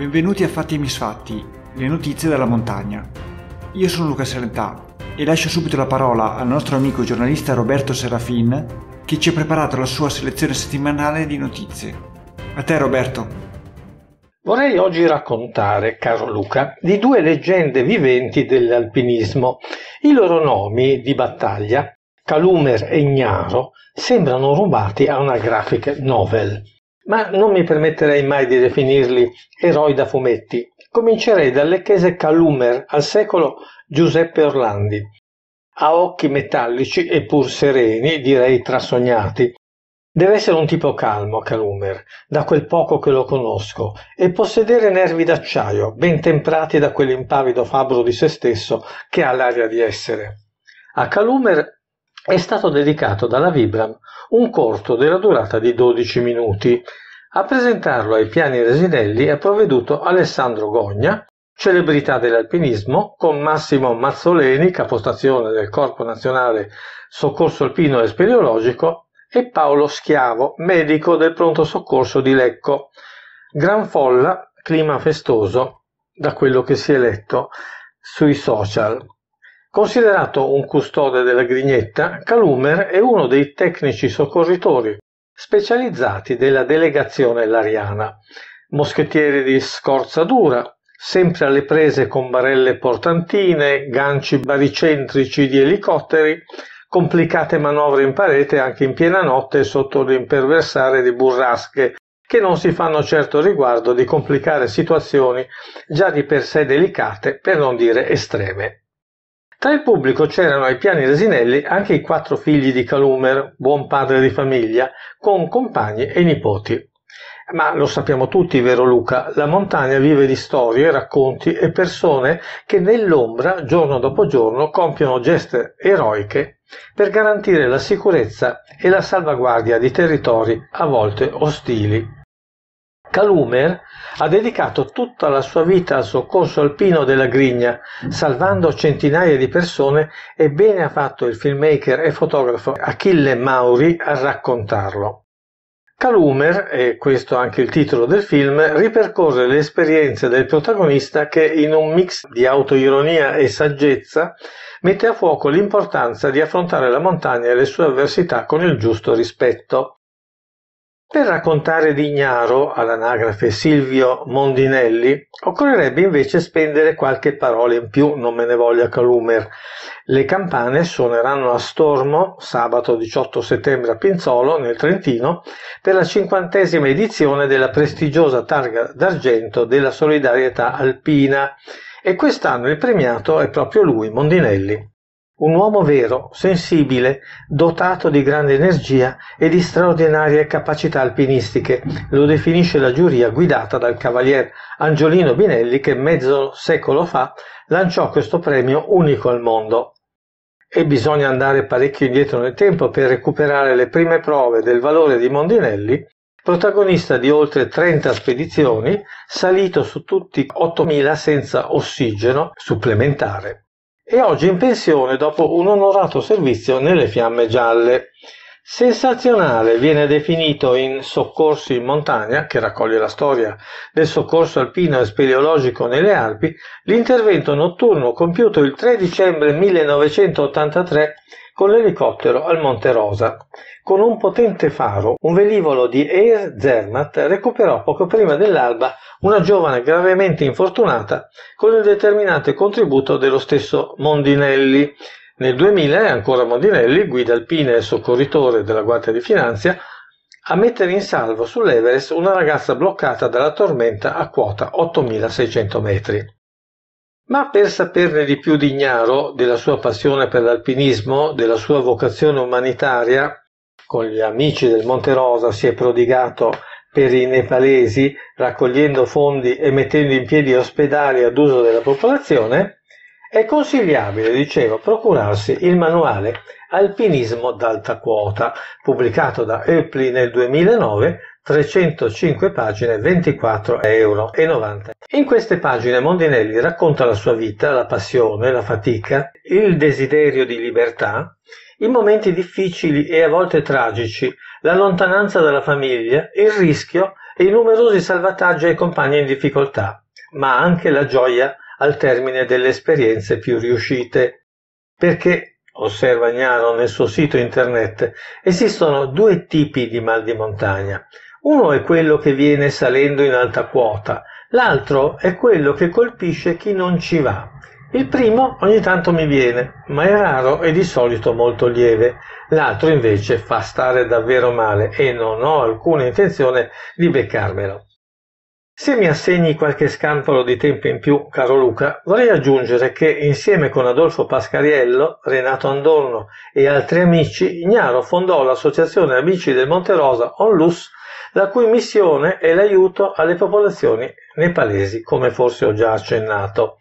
benvenuti a Fatti e Misfatti, le notizie dalla montagna. Io sono Luca Salentà e lascio subito la parola al nostro amico giornalista Roberto Serafin che ci ha preparato la sua selezione settimanale di notizie. A te Roberto. Vorrei oggi raccontare, caro Luca, di due leggende viventi dell'alpinismo. I loro nomi di battaglia, Calumer e Gnaro, sembrano rubati a una graphic novel ma non mi permetterei mai di definirli eroi da fumetti. Comincerei dal lecchese Calumer al secolo Giuseppe Orlandi. Ha occhi metallici e pur sereni, direi trasognati. Deve essere un tipo calmo, Calumer, da quel poco che lo conosco, e possedere nervi d'acciaio, ben temprati da quell'impavido fabbro di se stesso che ha l'aria di essere. A Calumer è stato dedicato dalla Vibram un corto della durata di 12 minuti. A presentarlo ai piani resinelli è provveduto Alessandro Gogna, celebrità dell'alpinismo, con Massimo Mazzoleni, capostazione del Corpo Nazionale Soccorso Alpino e Speleologico, e Paolo Schiavo, medico del pronto soccorso di Lecco. Gran folla, clima festoso, da quello che si è letto sui social. Considerato un custode della Grignetta, Calumer è uno dei tecnici soccorritori specializzati della delegazione lariana, moschettieri di scorza dura, sempre alle prese con barelle portantine, ganci baricentrici di elicotteri, complicate manovre in parete anche in piena notte sotto l'imperversare di burrasche che non si fanno certo riguardo di complicare situazioni già di per sé delicate, per non dire estreme. Tra il pubblico c'erano ai piani Resinelli anche i quattro figli di Calumer, buon padre di famiglia, con compagni e nipoti. Ma lo sappiamo tutti, vero Luca, la montagna vive di storie, racconti e persone che nell'ombra, giorno dopo giorno, compiono geste eroiche per garantire la sicurezza e la salvaguardia di territori a volte ostili. Calumer ha dedicato tutta la sua vita al soccorso alpino della Grigna, salvando centinaia di persone e bene ha fatto il filmmaker e fotografo Achille Mauri a raccontarlo. Calumer, e questo anche il titolo del film, ripercorre le esperienze del protagonista che in un mix di autoironia e saggezza mette a fuoco l'importanza di affrontare la montagna e le sue avversità con il giusto rispetto. Per raccontare di Ignaro all'anagrafe Silvio Mondinelli occorrerebbe invece spendere qualche parola in più, non me ne voglia Calumer. Le campane suoneranno a stormo sabato 18 settembre a Pinzolo, nel Trentino, per la cinquantesima edizione della prestigiosa targa d'argento della solidarietà alpina e quest'anno il premiato è proprio lui, Mondinelli. Un uomo vero, sensibile, dotato di grande energia e di straordinarie capacità alpinistiche, lo definisce la giuria guidata dal cavalier Angiolino Binelli che mezzo secolo fa lanciò questo premio unico al mondo. E bisogna andare parecchio indietro nel tempo per recuperare le prime prove del valore di Mondinelli, protagonista di oltre 30 spedizioni, salito su tutti 8.000 senza ossigeno supplementare. È oggi in pensione dopo un onorato servizio nelle Fiamme Gialle. Sensazionale viene definito in Soccorso in montagna, che raccoglie la storia del soccorso alpino e speleologico nelle Alpi, l'intervento notturno compiuto il 3 dicembre 1983 con l'elicottero al Monte Rosa. Con un potente faro, un velivolo di Air Zermatt recuperò poco prima dell'alba una giovane gravemente infortunata con il determinante contributo dello stesso Mondinelli. Nel 2000 è ancora Mondinelli, guida alpina e soccorritore della Guardia di Finanza, a mettere in salvo sull'Everest una ragazza bloccata dalla tormenta a quota 8600 metri. Ma per saperne di più di Ignaro, della sua passione per l'alpinismo, della sua vocazione umanitaria, con gli amici del Monte Rosa si è prodigato per i nepalesi, raccogliendo fondi e mettendo in piedi ospedali ad uso della popolazione, è consigliabile, dicevo, procurarsi il manuale Alpinismo d'alta quota, pubblicato da Epli nel 2009, 305 pagine, 24,90 euro. In queste pagine Mondinelli racconta la sua vita, la passione, la fatica, il desiderio di libertà, i momenti difficili e a volte tragici, la lontananza dalla famiglia, il rischio e i numerosi salvataggi ai compagni in difficoltà, ma anche la gioia al termine delle esperienze più riuscite. Perché, osserva Gnaro nel suo sito internet, esistono due tipi di mal di montagna. Uno è quello che viene salendo in alta quota, l'altro è quello che colpisce chi non ci va. Il primo ogni tanto mi viene, ma è raro e di solito molto lieve. L'altro invece fa stare davvero male e non ho alcuna intenzione di beccarmelo. Se mi assegni qualche scampolo di tempo in più, caro Luca, vorrei aggiungere che insieme con Adolfo Pascariello, Renato Andorno e altri amici, Ignaro fondò l'associazione Amici del Monte Rosa Onlus la cui missione è l'aiuto alle popolazioni nepalesi, come forse ho già accennato.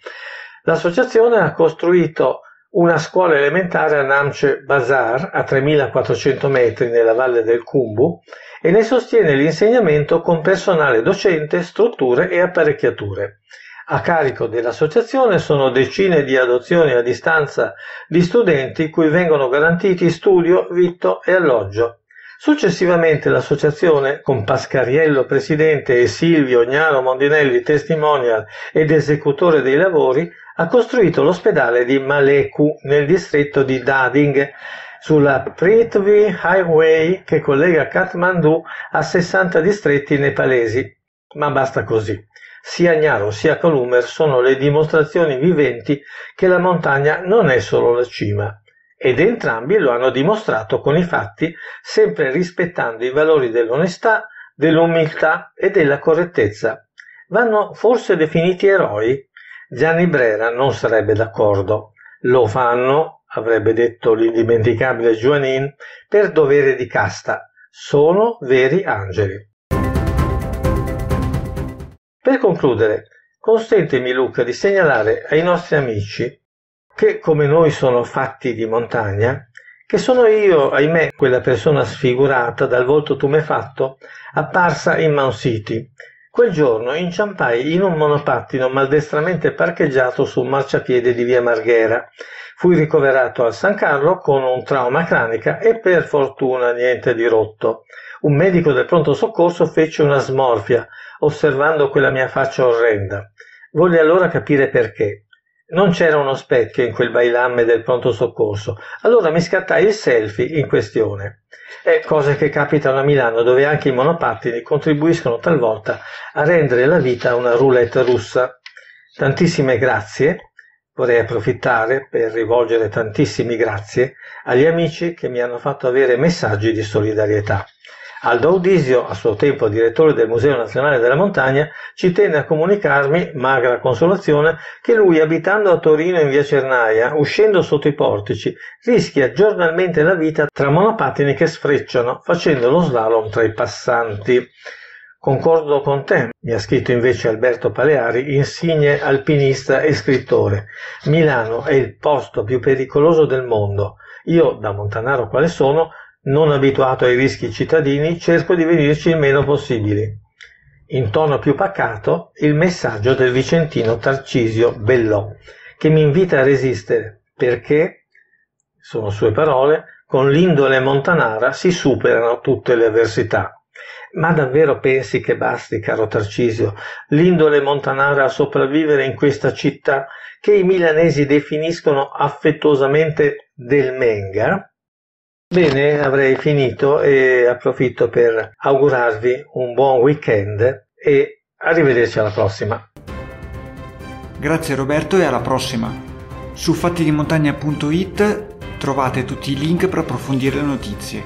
L'associazione ha costruito una scuola elementare a Namche Bazar, a 3400 metri nella valle del Kumbu, e ne sostiene l'insegnamento con personale docente, strutture e apparecchiature. A carico dell'associazione sono decine di adozioni a distanza di studenti cui vengono garantiti studio, vitto e alloggio. Successivamente l'associazione, con Pascariello presidente e Silvio Gnaro Mondinelli testimonial ed esecutore dei lavori, ha costruito l'ospedale di Maleku nel distretto di Dading sulla Prithvi Highway che collega Kathmandu a 60 distretti nepalesi. Ma basta così. Sia Gnaro sia Columer sono le dimostrazioni viventi che la montagna non è solo la cima. Ed entrambi lo hanno dimostrato con i fatti sempre rispettando i valori dell'onestà, dell'umiltà e della correttezza. Vanno forse definiti eroi? Gianni Brera non sarebbe d'accordo. Lo fanno, avrebbe detto l'indimenticabile Juanin, per dovere di casta. Sono veri angeli. Per concludere, consentimi Luca di segnalare ai nostri amici che come noi sono fatti di montagna, che sono io, ahimè, quella persona sfigurata dal volto tumefatto, apparsa in Mount City. Quel giorno inciampai in un monopattino maldestramente parcheggiato sul marciapiede di via Marghera. Fui ricoverato al San Carlo con un trauma cranica e per fortuna niente di rotto. Un medico del pronto soccorso fece una smorfia, osservando quella mia faccia orrenda. Volle allora capire perché. Non c'era uno specchio in quel bailamme del pronto soccorso, allora mi scattai il selfie in questione. È cose che capitano a Milano dove anche i monopattini contribuiscono talvolta a rendere la vita una roulette russa. Tantissime grazie, vorrei approfittare per rivolgere tantissimi grazie agli amici che mi hanno fatto avere messaggi di solidarietà. Aldo Audisio, a suo tempo direttore del Museo Nazionale della Montagna, ci tenne a comunicarmi, magra consolazione, che lui, abitando a Torino in via Cernaia, uscendo sotto i portici, rischia giornalmente la vita tra monopattini che sfrecciano, facendo lo slalom tra i passanti. Concordo con te, mi ha scritto invece Alberto Paleari, insigne alpinista e scrittore. Milano è il posto più pericoloso del mondo. Io, da montanaro quale sono, non abituato ai rischi cittadini, cerco di venirci il meno possibile. In tono più pacato, il messaggio del vicentino Tarcisio Bellò, che mi invita a resistere, perché, sono sue parole, con l'indole montanara si superano tutte le avversità. Ma davvero pensi che basti, caro Tarcisio, l'indole montanara a sopravvivere in questa città che i milanesi definiscono affettuosamente del Menga? Bene, avrei finito e approfitto per augurarvi un buon weekend e arrivederci alla prossima. Grazie Roberto e alla prossima. Su fattidimontagna.it trovate tutti i link per approfondire le notizie.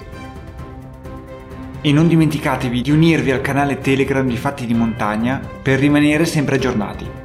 E non dimenticatevi di unirvi al canale Telegram di Fatti di Montagna per rimanere sempre aggiornati.